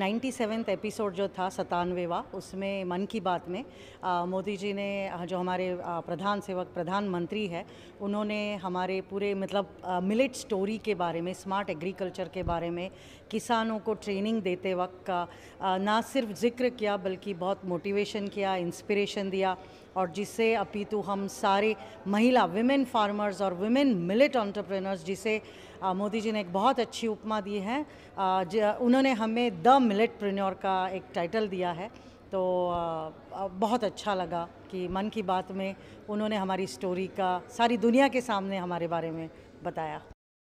ninety seventh episode जो था सतानवेवा उसमें मन की बात में मोदी जी ने जो हमारे प्रधान सेवक प्रधानमंत्री है उन्होंने हमारे पूरे मतलब मिलेट स्टोरी के बारे में स्मार्ट एग्रीकल्चर के बारे में किसानों को ट्रेनिंग देते वक्त का ना सिर्फ जिक्र किया बल्कि बहुत मोटिवेशन किया इंस्पिरेशन दिया और जिससे अपितु हम सारे महिला विमेन फार्मर्स और विमेन मिलेट ऑन्टरप्रेनर्स जिसे मोदी जी ने एक बहुत अच्छी उपमा दी है उन्होंने हमें द मिलेट प्रिन्योर का एक टाइटल दिया है तो बहुत अच्छा लगा कि मन की बात में उन्होंने हमारी स्टोरी का सारी दुनिया के सामने हमारे बारे में बताया